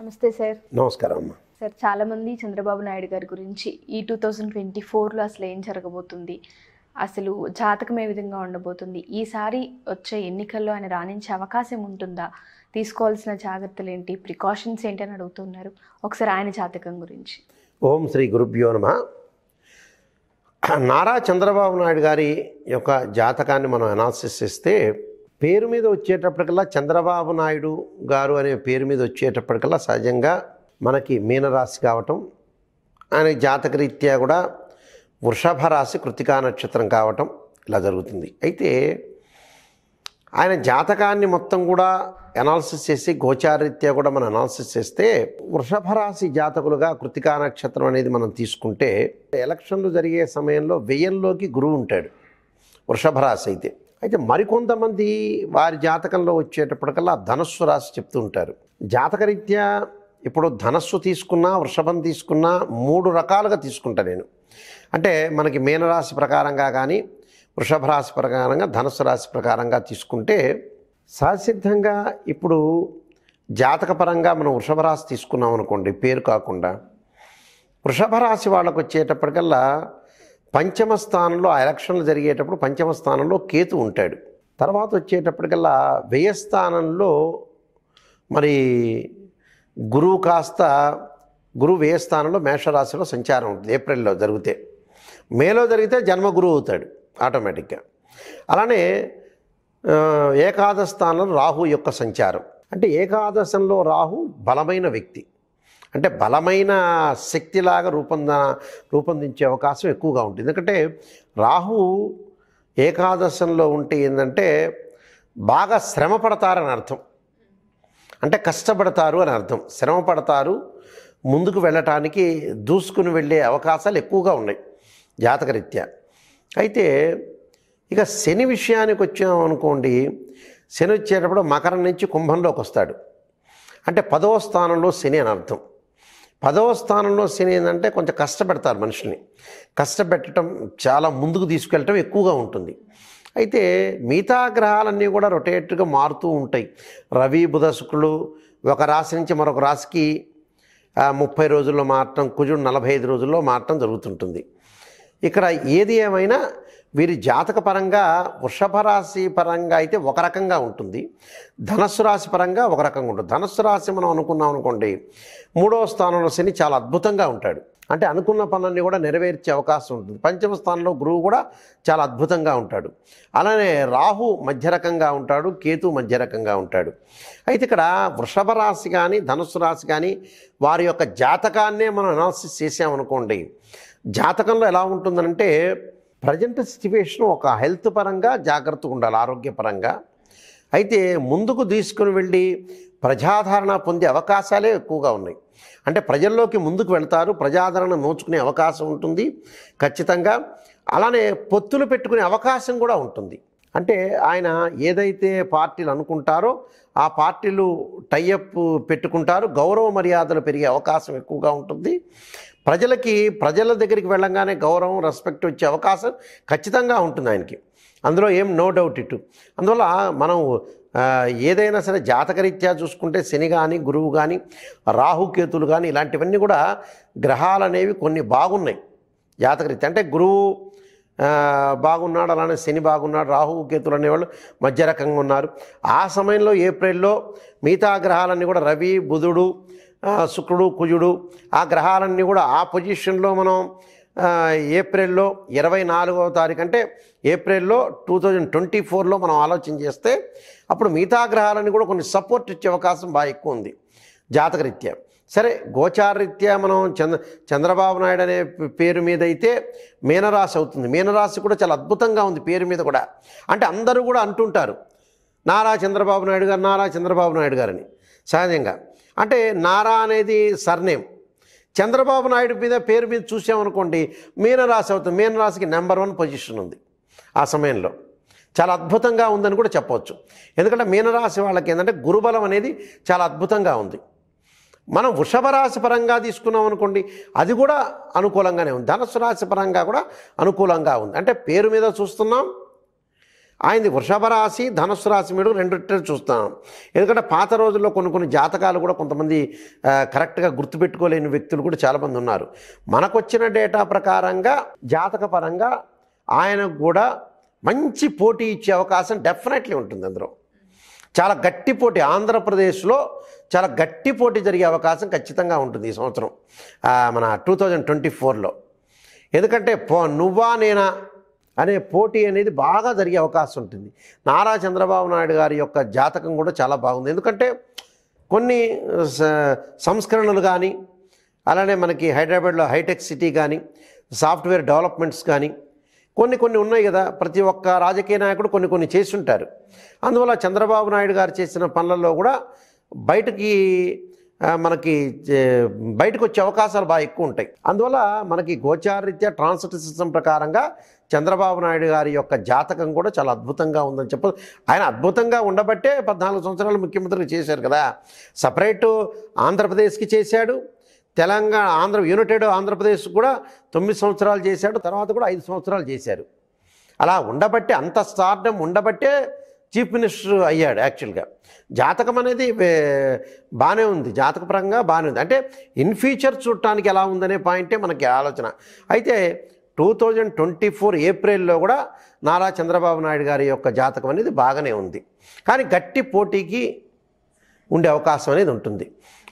నమస్తే సార్ నమస్కారం అమ్మా సార్ చాలామంది చంద్రబాబు నాయుడు గారి గురించి ఈ టూ థౌజండ్ ట్వంటీ ఫోర్లో అసలు ఏం జరగబోతుంది అసలు జాతకం ఏ విధంగా ఉండబోతుంది ఈసారి వచ్చే ఎన్నికల్లో ఆయన రాణించే అవకాశం ఉంటుందా తీసుకోవాల్సిన జాగ్రత్తలు ఏంటి ప్రికాషన్స్ ఏంటి అని అడుగుతున్నారు ఒకసారి ఆయన జాతకం గురించి ఓం శ్రీ గురుభ్యో నమ నారా చంద్రబాబు నాయుడు గారి యొక్క జాతకాన్ని మనం అనాలసిస్ చేస్తే పేరు మీద వచ్చేటప్పటికల్లా చంద్రబాబు నాయుడు గారు అనే పేరు మీద వచ్చేటప్పటికల్లా సహజంగా మనకి మీనరాశి కావటం ఆయన జాతకరీత్యా కూడా వృషభ రాశి కృతికా నక్షత్రం కావటం ఇలా జరుగుతుంది అయితే ఆయన జాతకాన్ని మొత్తం కూడా అనాలిసిస్ చేసి గోచారరీత్యా కూడా మనం అనాలసిస్ చేస్తే వృషభ రాశి జాతకులుగా కృతికా నక్షత్రం అనేది మనం తీసుకుంటే ఎలక్షన్లు జరిగే సమయంలో వ్యయంలోకి గురువు ఉంటాడు వృషభ రాశి అయితే అయితే మరికొంతమంది వారి జాతకంలో వచ్చేటప్పటికల్లా ధనస్సు రాసి చెప్తూ ఉంటారు జాతకరీత్యా ఇప్పుడు ధనస్సు తీసుకున్నా వృషభం తీసుకున్నా మూడు రకాలుగా తీసుకుంటా నేను అంటే మనకి మీనరాశి ప్రకారంగా కానీ వృషభ రాశి ప్రకారంగా ధనస్సు రాశి ప్రకారంగా తీసుకుంటే సహసిద్ధంగా ఇప్పుడు జాతకపరంగా మనం వృషభ రాశి తీసుకున్నాం అనుకోండి పేరు కాకుండా వృషభ రాశి వాళ్ళకు వచ్చేటప్పటికల్లా పంచమ స్థానంలో ఆ ఎలక్షన్లు జరిగేటప్పుడు పంచమ స్థానంలో కేతు ఉంటాడు తర్వాత వచ్చేటప్పటికల్లా వ్యయస్థానంలో మరి గురువు కాస్త గురువు వ్యయస్థానంలో మేషరాశిలో సంచారం ఉంటుంది ఏప్రిల్లో జరిగితే మేలో జరిగితే జన్మగురువు అవుతాడు ఆటోమేటిక్గా అలానే ఏకాదశ స్థానంలో రాహు యొక్క సంచారం అంటే ఏకాదశంలో రాహు బలమైన వ్యక్తి అంటే బలమైన శక్తిలాగా రూపొంద రూపొందించే అవకాశం ఎక్కువగా ఉంటుంది ఎందుకంటే రాహు ఏకాదశంలో ఉంటే ఏంటంటే బాగా శ్రమ పడతారని అర్థం అంటే కష్టపడతారు అని అర్థం శ్రమ పడతారు ముందుకు వెళ్ళటానికి దూసుకుని వెళ్ళే అవకాశాలు ఎక్కువగా ఉన్నాయి జాతకరీత్యా అయితే ఇక శని విషయానికి వచ్చాం అనుకోండి శని వచ్చేటప్పుడు మకరం నుంచి కుంభంలోకి వస్తాడు అంటే పదవ స్థానంలో శని అని అర్థం పదవ స్థానంలో శని ఏంటంటే కొంచెం కష్టపెడతారు మనుషుల్ని కష్టపెట్టడం చాలా ముందుకు తీసుకెళ్ళటం ఎక్కువగా ఉంటుంది అయితే మిగతా గ్రహాలన్నీ కూడా రొటేట్గా మారుతూ ఉంటాయి రవి బుధ శుక్రులు ఒక రాశి నుంచి మరొక రాశికి ముప్పై రోజుల్లో మారటం కుజుడు నలభై ఐదు రోజుల్లో మారటం జరుగుతుంటుంది ఇక్కడ ఏది ఏమైనా వీరి జాతక పరంగా వృషభ రాశి పరంగా అయితే ఒక రకంగా ఉంటుంది ధనస్సు రాశి పరంగా ఒక రకంగా ఉంటుంది ధనస్సు రాశి మనం అనుకున్నాం అనుకోండి మూడవ స్థానంలో శని చాలా అద్భుతంగా ఉంటాడు అంటే అనుకున్న పనులన్నీ కూడా నెరవేర్చే అవకాశం ఉంటుంది పంచమ స్థానంలో గురువు కూడా చాలా అద్భుతంగా ఉంటాడు అలానే రాహు మధ్య రకంగా ఉంటాడు కేతు మధ్య రకంగా ఉంటాడు అయితే ఇక్కడ వృషభ రాశి కానీ ధనుసు రాశి కానీ వారి యొక్క జాతకాన్నే మనం అనాలసిస్ చేసామనుకోండి జాతకంలో ఎలా ఉంటుందంటే ప్రజెంట్ సిచ్యువేషన్ ఒక హెల్త్ పరంగా జాగ్రత్తగా ఉండాలి ఆరోగ్యపరంగా అయితే ముందుకు తీసుకుని వెళ్ళి ప్రజాదరణ పొందే అవకాశాలే ఎక్కువగా ఉన్నాయి అంటే ప్రజల్లోకి ముందుకు వెళ్తారు ప్రజాదరణ నోచుకునే అవకాశం ఉంటుంది ఖచ్చితంగా అలానే పొత్తులు పెట్టుకునే అవకాశం కూడా ఉంటుంది అంటే ఆయన ఏదైతే పార్టీలు అనుకుంటారో ఆ పార్టీలు టైఅప్ పెట్టుకుంటారు గౌరవ మర్యాదలు పెరిగే అవకాశం ఎక్కువగా ఉంటుంది ప్రజలకి ప్రజల దగ్గరికి వెళ్ళంగానే గౌరవం రెస్పెక్ట్ వచ్చే అవకాశం ఖచ్చితంగా ఉంటుంది ఆయనకి అందులో ఏం నో డౌట్ ఇటు అందువల్ల మనం ఏదైనా సరే జాతకరీత్యా చూసుకుంటే శని కానీ గురువు కానీ రాహుకేతులు కానీ ఇలాంటివన్నీ కూడా గ్రహాలు అనేవి కొన్ని బాగున్నాయి జాతకరీత్యా అంటే గురువు బాగున్నాడు అలానే శని బాగున్నాడు రాహువు కేతులు అనేవాళ్ళు మధ్య రకంగా ఉన్నారు ఆ సమయంలో ఏప్రిల్లో మిగతా గ్రహాలన్నీ కూడా రవి బుధుడు శుక్రుడు కుజుడు ఆ గ్రహాలన్నీ కూడా ఆ పొజిషన్లో మనం ఏప్రిల్లో ఇరవై నాలుగవ తారీఖు అంటే ఏప్రిల్లో టూ థౌజండ్ ట్వంటీ ఫోర్లో మనం ఆలోచన చేస్తే అప్పుడు మిగతా గ్రహాలన్నీ కూడా కొన్ని సపోర్ట్ ఇచ్చే అవకాశం బాగా ఎక్కువ ఉంది జాతకరీత్యా సరే గోచారరీత్యా మనం చంద్ర చంద్రబాబు నాయుడు అనే పేరు మీద అయితే మీనరాశి అవుతుంది మీనరాశి కూడా చాలా అద్భుతంగా ఉంది పేరు మీద కూడా అంటే అందరూ కూడా అంటుంటారు నారా చంద్రబాబు నాయుడు గారు నారా చంద్రబాబు నాయుడు గారని సహజంగా అంటే నారా అనేది సర్నేమ్ చంద్రబాబు నాయుడు మీద పేరు మీద చూసామనుకోండి మీనరాశి అవుతుంది మీనరాశికి నెంబర్ వన్ పొజిషన్ ఉంది ఆ సమయంలో చాలా అద్భుతంగా ఉందని కూడా చెప్పవచ్చు ఎందుకంటే మీనరాశి వాళ్ళకి ఏంటంటే గురుబలం అనేది చాలా అద్భుతంగా ఉంది మనం వృషభ రాశి పరంగా తీసుకున్నాం అనుకోండి అది కూడా అనుకూలంగానే ఉంది ధనుసు రాశి పరంగా కూడా అనుకూలంగా ఉంది అంటే పేరు మీద చూస్తున్నాం ఆయనది వృషభ రాశి ధనుసు రాశి మీద రెండు చూస్తున్నాం ఎందుకంటే పాత రోజుల్లో కొన్ని కొన్ని జాతకాలు కూడా కొంతమంది కరెక్ట్గా గుర్తుపెట్టుకోలేని వ్యక్తులు కూడా చాలామంది ఉన్నారు మనకొచ్చిన డేటా ప్రకారంగా జాతక పరంగా ఆయనకు కూడా మంచి పోటీ ఇచ్చే అవకాశం డెఫినెట్లీ ఉంటుంది అందులో చాలా గట్టి పోటీ ఆంధ్రప్రదేశ్లో చాలా గట్టి పోటీ జరిగే అవకాశం ఖచ్చితంగా ఉంటుంది ఈ సంవత్సరం మన టూ థౌజండ్ ట్వంటీ ఫోర్లో ఎందుకంటే పో నువ్వా నేనా అనే పోటీ అనేది బాగా జరిగే అవకాశం ఉంటుంది నారా చంద్రబాబు నాయుడు గారి యొక్క జాతకం కూడా చాలా బాగుంది ఎందుకంటే కొన్ని సంస్కరణలు కానీ అలానే మనకి హైదరాబాద్లో హైటెక్ సిటీ కానీ సాఫ్ట్వేర్ డెవలప్మెంట్స్ కానీ కొన్ని కొన్ని ఉన్నాయి కదా ప్రతి ఒక్క రాజకీయ నాయకుడు కొన్ని కొన్ని చేస్తుంటారు అందువల్ల చంద్రబాబు నాయుడు గారు చేసిన పనులలో కూడా బయటకి మనకి బయటకు వచ్చే అవకాశాలు బాగా ఎక్కువ ఉంటాయి అందువల్ల మనకి గోచారీత్యా ట్రాన్స్లట్ సిస్టమ్ ప్రకారంగా చంద్రబాబు నాయుడు గారి యొక్క జాతకం కూడా చాలా అద్భుతంగా ఉందని చెప్ప ఆయన అద్భుతంగా ఉండబట్టే పద్నాలుగు సంవత్సరాలు ముఖ్యమంత్రులు చేశారు కదా సపరేటు ఆంధ్రప్రదేశ్కి చేశాడు తెలంగాణ ఆంధ్ర యునైటెడ్ ఆంధ్రప్రదేశ్ కూడా తొమ్మిది సంవత్సరాలు చేశాడు తర్వాత కూడా ఐదు సంవత్సరాలు చేశారు అలా ఉండబట్టే అంత స్టార్డం ఉండబట్టే చీఫ్ మినిస్టర్ అయ్యాడు యాక్చువల్గా జాతకం అనేది బాగానే ఉంది జాతక పరంగా బాగానే ఉంది అంటే ఇన్ ఫ్యూచర్ చూడటానికి ఎలా ఉందనే పాయింటే మనకి ఆలోచన అయితే టూ థౌజండ్ ట్వంటీ ఫోర్ ఏప్రిల్లో కూడా నారా చంద్రబాబు నాయుడు గారి యొక్క జాతకం అనేది బాగానే ఉంది కానీ గట్టి పోటీకి ఉండే అవకాశం అనేది ఉంటుంది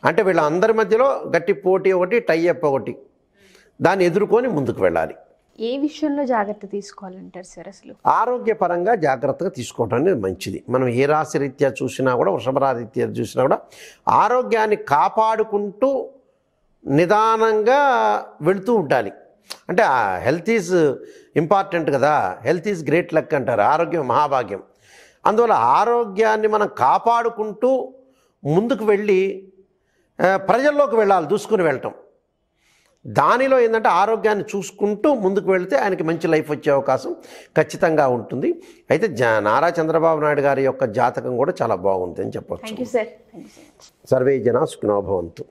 అంటే వీళ్ళందరి మధ్యలో గట్టి పోటీ ఒకటి టై అప్ ఒకటి దాన్ని ఎదుర్కొని ముందుకు వెళ్ళాలి ఏ విషయంలో జాగ్రత్త తీసుకోవాలంటారు సార్ అసలు ఆరోగ్యపరంగా జాగ్రత్తగా తీసుకోవటం అనేది మంచిది మనం ఏ రాశి రీత్యా చూసినా కూడా వృషభ రాశిరీత్యా చూసినా కూడా ఆరోగ్యాన్ని కాపాడుకుంటూ నిదానంగా వెళుతూ ఉండాలి అంటే హెల్త్ ఈజ్ ఇంపార్టెంట్ కదా హెల్త్ ఈజ్ గ్రేట్ లక్ అంటారు ఆరోగ్యం మహాభాగ్యం అందువల్ల ఆరోగ్యాన్ని మనం కాపాడుకుంటూ ముందుకు వెళ్ళి ప్రజల్లోకి వెళ్ళాలి దూసుకుని వెళ్ళటం దానిలో ఏంటంటే ఆరోగ్యాన్ని చూసుకుంటూ ముందుకు వెళితే ఆయనకి మంచి లైఫ్ వచ్చే అవకాశం ఖచ్చితంగా ఉంటుంది అయితే నారా చంద్రబాబు నాయుడు గారి యొక్క జాతకం కూడా చాలా బాగుంది అని చెప్పవచ్చు సర్వే జనా సుఖినోభవంతు